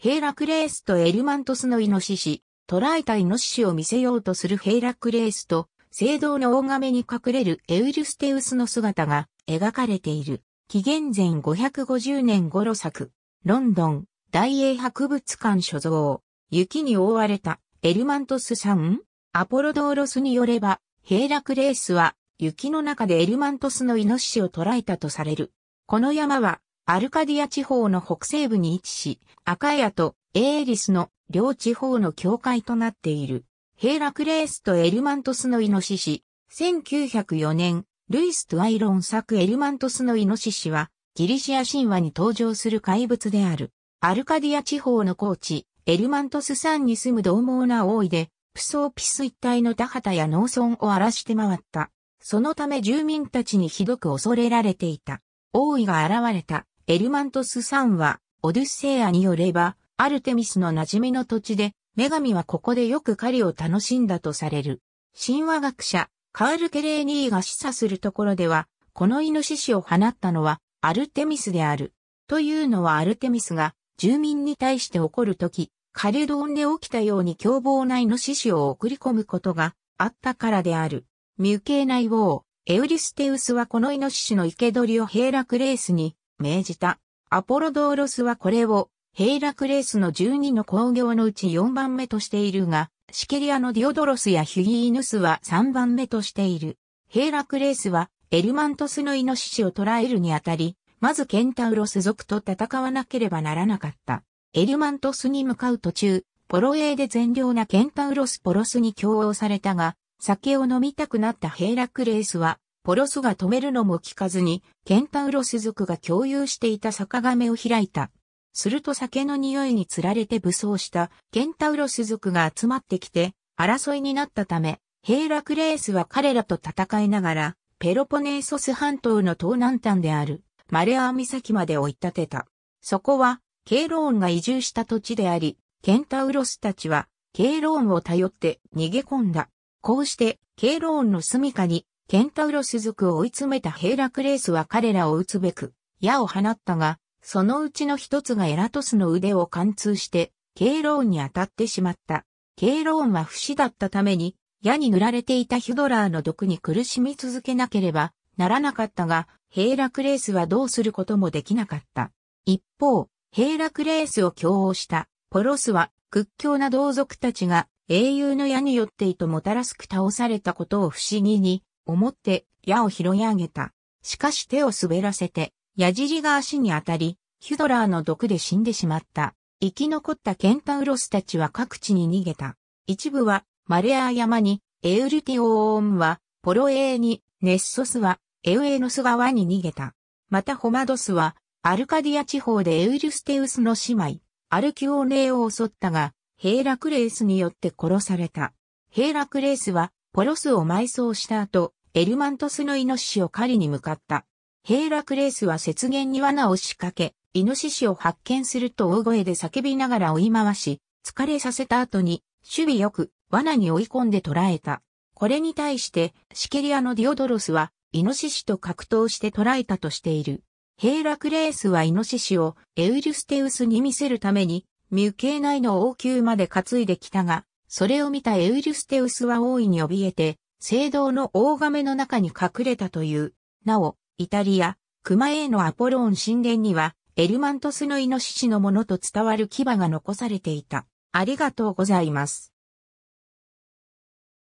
ヘイラクレースとエルマントスのイノシシ、捕らえたイノシシを見せようとするヘイラクレースと、聖堂の大亀に隠れるエウルステウスの姿が描かれている。紀元前550年頃作、ロンドン、大英博物館所蔵、雪に覆われたエルマントスさんアポロドーロスによれば、ヘイラクレースは雪の中でエルマントスのイノシシを捕らえたとされる。この山はアルカディア地方の北西部に位置し、アカエアとエーリスの両地方の境界となっている。ヘイラクレースとエルマントスのイノシシ。1904年、ルイス・トアイロン作エルマントスのイノシシは、ギリシア神話に登場する怪物である。アルカディア地方の高地、エルマントス山に住む獰猛な王位で、プソーピス一帯の田畑や農村を荒らして回った。そのため住民たちにひどく恐れられていた。王位が現れた。エルマントス3は、オデュッセイアによれば、アルテミスの馴染みの土地で、女神はここでよく狩りを楽しんだとされる。神話学者、カール・ケレーニーが示唆するところでは、このイノシシを放ったのは、アルテミスである。というのはアルテミスが、住民に対して起こるとき、カレドンで起きたように凶暴なイノシシを送り込むことがあったからである。ミュケーナイ王、エウリステウスはこのイノシシの生け捕りをヘイラクレースに命じた。アポロドーロスはこれをヘイラクレースの12の工業のうち4番目としているが、シケリアのディオドロスやヒュギーヌスは3番目としている。ヘイラクレースはエルマントスのイノシシを捕らえるにあたり、まずケンタウロス族と戦わなければならなかった。エルマントスに向かう途中、ポロエーで善良なケンタウロスポロスに共応されたが、酒を飲みたくなったヘイラクレースはポロスが止めるのも聞かずに、ケンタウロス族が共有していた酒亀を開いた。すると酒の匂いにつられて武装したケンタウロス族が集まってきて、争いになったため、ヘイラクレースは彼らと戦いながら、ペロポネーソス半島の東南端である、マレアー岬まで追い立てた。そこは、ケイローンが移住した土地であり、ケンタウロスたちは、ケイローンを頼って逃げ込んだ。こうして、ケイローンの住処にケンタウロス族を追い詰めたヘイラクレースは彼らを撃つべく、矢を放ったが、そのうちの一つがエラトスの腕を貫通して、ケイローンに当たってしまった。ケイローンは不死だったために、矢に塗られていたヒュドラーの毒に苦しみ続けなければならなかったが、ヘイラクレースはどうすることもできなかった。一方、ヘイラクレースを強応したポロスは屈強な同族たちが英雄の矢によっていともたらすく倒されたことを不思議に思って、矢を拾い上げた。しかし手を滑らせて、矢尻が足に当たり、ヒュドラーの毒で死んでしまった。生き残ったケンタウロスたちは各地に逃げた。一部は、マレア山に、エウルティオオーンは、ポロエーに、ネッソスは、エウエノス川に逃げた。またホマドスは、アルカディア地方でエウルステウスの姉妹、アルキオーネーを襲ったが、ヘイラクレースによって殺された。ヘイラクレースは、ポロスを埋葬した後、エルマントスのイノシシを狩りに向かった。ヘイラクレースは雪原に罠を仕掛け、イノシシを発見すると大声で叫びながら追い回し、疲れさせた後に、守備よく罠に追い込んで捕らえた。これに対して、シケリアのディオドロスは、イノシシと格闘して捕らえたとしている。ヘイラクレースはイノシシをエウルステウスに見せるために、ミュケ内の王宮まで担いできたが、それを見たエウルステウスは大いに怯えて、聖堂の大亀の中に隠れたという。なお、イタリア、熊へのアポローン神殿には、エルマントスのイノシシのものと伝わる牙が残されていた。ありがとうございます。